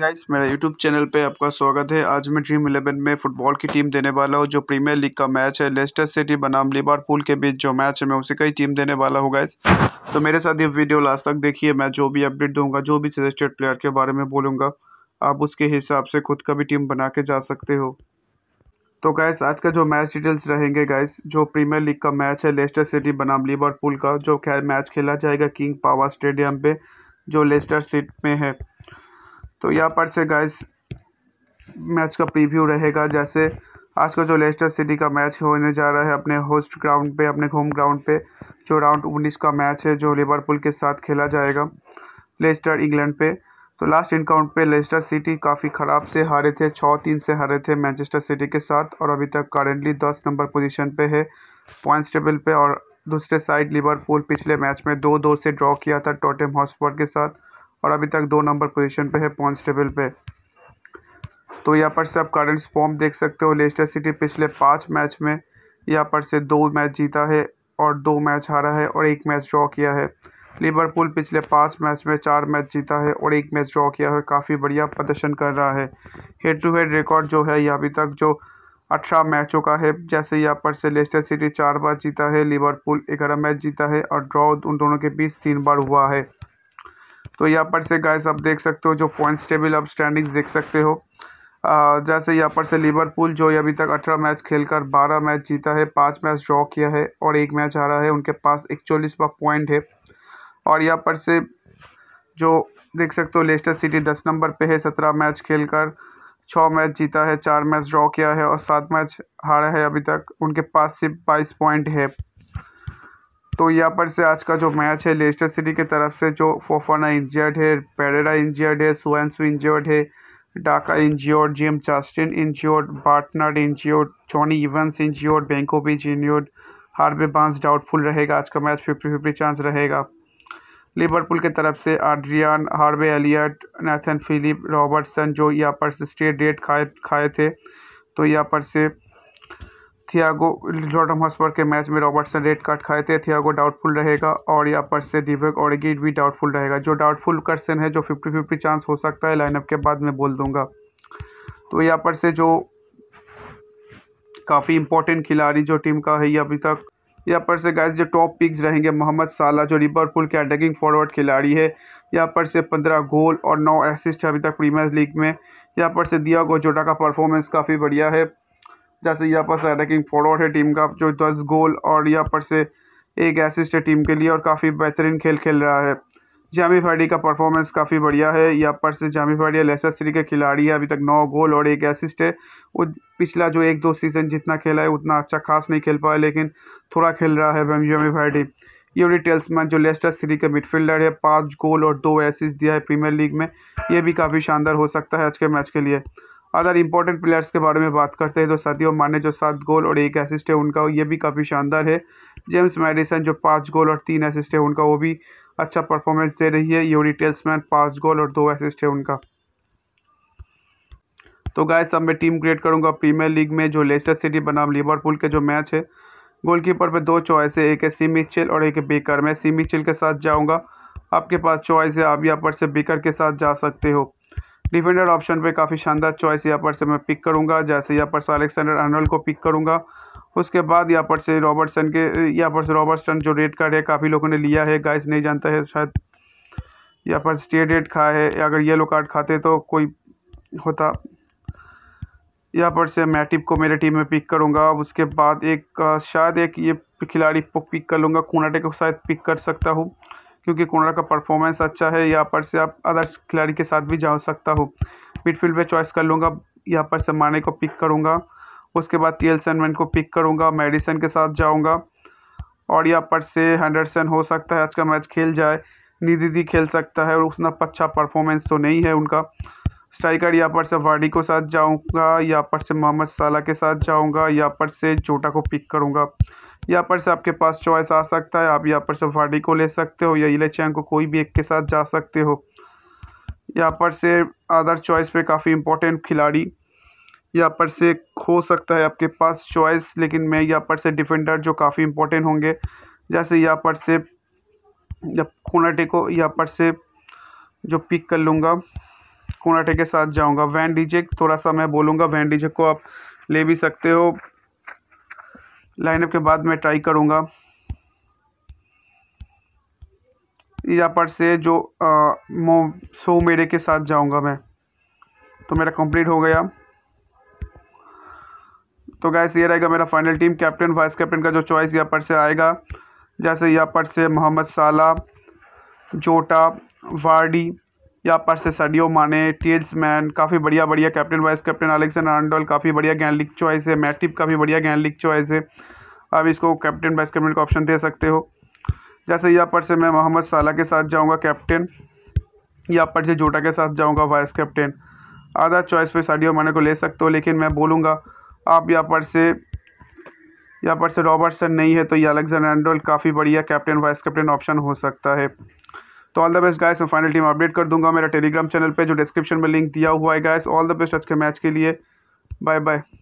guys मेरा YouTube channel पे आपका स्वागत है आज मैं ड्रीम इलेवन में फुटबॉल की टीम देने वाला हूँ जो प्रीमियर लीग का मैच है लेस्टर सिटी बनाम पुल के बीच जो मैच है मैं उसे कई टीम देने वाला हूँ गाइस तो मेरे साथ ये वीडियो लास्ट तक देखिए मैं जो भी अपडेट दूंगा जो भी सजेस्टेड प्लेयर के बारे में बोलूँगा आप उसके हिसाब से खुद का भी टीम बना के जा सकते हो तो गैस आज का जो मैच डिटेल्स रहेंगे गैस जो प्रीमियर लीग का मैच है लेस्टर सिटी बनाम पुल का जो खैर मैच खेला जाएगा किंग पावर स्टेडियम पर जो लेस्टर सिटी में है तो यहाँ पर से गाइस मैच का प्रीव्यू रहेगा जैसे आज का जो लेस्टर सिटी का मैच होने जा रहा है अपने होस्ट ग्राउंड पे अपने होम ग्राउंड पे जो राउंड उन्नीस का मैच है जो लिवरपूल के साथ खेला जाएगा लेस्टर इंग्लैंड पे तो लास्ट इनकाउंट पे लेस्टर सिटी काफ़ी ख़राब से हारे थे छः तीन से हारे थे मैनचेस्टर सिटी के साथ और अभी तक करेंटली दस नंबर पोजिशन पर है पॉइंट्स टेबल पर और दूसरे साइड लिवरपूल पिछले मैच में दो दो से ड्रॉ किया था टोटेम हॉस्पॉट के साथ और अभी तक दो नंबर पोजीशन पे है पॉइंट्स टेबल पे तो यहाँ पर से आप करंट फॉर्म देख सकते हो लेस्टर सिटी पिछले पाँच मैच में यहाँ पर से दो मैच जीता है और दो मैच हारा है और एक मैच ड्रॉ किया है लिवरपूल पिछले पाँच मैच में चार मैच जीता है और एक मैच ड्रॉ किया है काफ़ी बढ़िया प्रदर्शन कर रहा है हेड टू हेड रिकॉर्ड जो है यह अभी तक जो अठारह मैचों का है जैसे यहाँ पर से लेस्टर सिटी चार बार जीता है लिवरपूल ग्यारह मैच जीता है और ड्रॉ उन दोनों के बीच तीन बार हुआ है तो यहाँ पर से गाइस आप देख सकते हो जो पॉइंट्स टेबल आप स्टैंडिंग देख सकते हो आ, जैसे यहाँ पर से लिवरपूल जो अभी तक अठारह मैच खेलकर बारह मैच जीता है पाँच मैच ड्रॉ किया है और एक मैच हारा है उनके पास इकचोलीसवा पॉइंट है और यहाँ पर से जो देख सकते हो लेस्टर सिटी दस नंबर पे है सत्रह मैच खेलकर छः मैच जीता है चार मैच ड्रॉ किया है और सात मैच हारा है अभी तक उनके पास सिर्फ बाईस पॉइंट है तो यहाँ पर से आज का जो मैच है लेस्टर सिटी की तरफ से जो फोफाना इंजर्ड है पेरेरा इंजर्ड है सुएंसू इंजर्ड है डाका इंजियोर्ड जिम चास्टिन इंजियोर्ड बार्टनर इंजियोर्ड जॉनी इवेंस इंजियोर्ड बैंकोविच इंजियोर्ड हार्बे बांस डाउटफुल रहेगा आज का मैच फिफ्टी फिफ्टी चांस रहेगा लिवरपूल की तरफ से Adrian Harvey Elliott Nathan Phillips Robertson जो यहाँ पर से स्टेट डेट खाए खाए थे तो यहाँ पर से थियागो जॉर्डम हॉस्पर के मैच में रॉबर्टसन रेड कार्ड खाए थे थियागो डाउटफुल रहेगा और यहाँ पर से दिवेक ओडगिड भी डाउटफुल रहेगा जो डाउटफुल कर्सन है जो फिफ्टी फिफ्टी चांस हो सकता है लाइनअप के बाद मैं बोल दूंगा तो यहाँ पर से जो काफ़ी इंपॉर्टेंट खिलाड़ी जो टीम का है ये अभी तक यहाँ पर से गैस जो टॉप पिक्स रहेंगे मोहम्मद साला जो रिबरपुल के अटैकिंग फॉरवर्ड खिलाड़ी है यहाँ पर से पंद्रह गोल और नौ असिस्ट अभी तक प्रीमियर लीग में यहाँ पर से दिया गोजोटा का परफॉर्मेंस काफ़ी बढ़िया है जैसे यहाँ पर अटैकिंग फॉरवर्ड है टीम का जो दस तो गोल और यहाँ पर से एक एसिस्ट है टीम के लिए और काफ़ी बेहतरीन खेल खेल रहा है जामी फाड़ी का परफॉर्मेंस काफ़ी बढ़िया है यहाँ पर से जामी फाड़ी लेसर सिटी के खिलाड़ी है अभी तक नौ गोल और एक असिस्ट है वो पिछला जो एक दो सीज़न जितना खेला है उतना अच्छा खास नहीं खेल पाया लेकिन थोड़ा खेल रहा है जामी फाड़ी यूरी टेल्समैन जो लेस्टर सिटी का मिडफील्डर है पाँच गोल और दो एसिस दिया है प्रीमियर लीग में ये भी काफ़ी शानदार हो सकता है आज के मैच के लिए अदर इंपॉर्टेंट प्लेयर्स के बारे में बात करते हैं तो सदियो माने जो सात गोल और एक असिस्ट है उनका ये भी काफ़ी शानदार है जेम्स मेडिसन जो पाँच गोल और तीन असिस्ट है उनका वो भी अच्छा परफॉर्मेंस दे रही है यूरी टेल्समैन पाँच गोल और दो असिस्ट है उनका तो गाय सब मैं टीम क्रिएट करूंगा प्रीमियर लीग में जो लेस्टर सिटी बनाम लिवरपूल के जो मैच है गोलकीपर पे दो चॉइस है एक है सी मिचिल और एक है बेकर मैं सी मिचिल के साथ जाऊंगा आपके पास चॉइस है आप यहाँ पर से बेकर के साथ जा सकते हो डिफेंडर ऑप्शन पे काफ़ी शानदार चॉइस यहाँ पर से मैं पिक करूँगा जैसे यहाँ पर से अलेक्सेंडर अर्नल को पिक करूँगा उसके बाद यहाँ पर से रॉबर्टसन के यहाँ पर से रॉबर्टसन जो रेड कार्ड है काफ़ी लोगों ने लिया है गाइस नहीं जानता है शायद यहाँ पर स्टे रेड खाया है अगर येलो कार्ड खाते तो कोई होता यहाँ पर से मैटिप को मेरे टीम में पिक करूँगा उसके बाद एक शायद एक ये खिलाड़ी पिक कर लूँगा कोनाटे को शायद पिक कर सकता हूँ क्योंकि कुंडला का परफॉर्मेंस अच्छा है यहाँ पर से आप अदर्स खिलाड़ी के साथ भी जा सकता हो मिडफील्ड में चॉइस कर लूँगा यहाँ पर से माने को पिक करूँगा उसके बाद टी एल को पिक करूँगा मेडिसन के साथ जाऊँगा और यहाँ पर से हंडरसन हो सकता है आज का मैच खेल जाए निधिदी खेल सकता है और उतना अच्छा परफॉर्मेंस तो नहीं है उनका स्ट्राइकर यहाँ पर से वाडी को साथ जाऊँगा यहाँ पर से मोहम्मद साला के साथ जाऊँगा यहाँ पर से चोटा को पिक करूँगा यहाँ पर से आपके पास चॉइस आ सकता है आप यहाँ पर से वाडी को ले सकते हो या चैंग को कोई भी एक के साथ जा सकते हो यहाँ पर से अदर चॉइस पे काफ़ी इंपॉर्टेंट खिलाड़ी यहाँ पर से खो सकता है आपके पास चॉइस लेकिन मैं यहाँ पर से डिफेंडर जो काफ़ी इंपॉर्टेंट होंगे जैसे यहाँ पर से जब कोनाटे को यहाँ पर से जो पिक कर लूँगा कोनाटे के साथ जाऊँगा वैन डीजे थोड़ा सा मैं बोलूँगा वैन डीजे को आप ले भी सकते हो लाइनअप के बाद मैं ट्राई करूँगा यहाँ पर से जो मो सो मेरे के साथ जाऊँगा मैं तो मेरा कंप्लीट हो गया तो गैस ये रहेगा मेरा final team captain vice captain का जो चॉइस यहाँ पर से आएगा जैसे यहाँ पर से मोहम्मद साला जोटा वार्डी यहाँ पर से सडियो माने मैन काफ़ी बढ़िया बढ़िया कैप्टन वाइस कैप्टन अलेक्सेंडर आंडोल काफ़ी बढ़िया गैन लिख चॉइस है मैटिप काफ़ी बढ़िया गैन लिख चॉइस है आप इसको कैप्टन वाइस कैप्टन का ऑप्शन दे सकते हो जैसे यहाँ पर से मैं मोहम्मद साला के साथ जाऊँगा कैप्टन यहाँ पर से जोटा के साथ जाऊँगा वाइस कैप्टन आधा चॉइस पर सडियो माने को ले सकते हो लेकिन मैं बोलूँगा आप यहाँ पर से यहाँ पर से रॉबर्टसन नहीं है तो ये अलेक्जेंडर काफ़ी बढ़िया कैप्टन वाइस कैप्टन ऑप्शन हो सकता है तो ऑल द बेस्ट गाइस मैं फाइनल टीम अपडेट कर दूंगा मेरा टेलीग्राम चैनल पे जो डिस्क्रिप्शन में लिंक दिया हुआ है गाइस ऑल द बेस्ट आज के मैच के लिए बाय बाय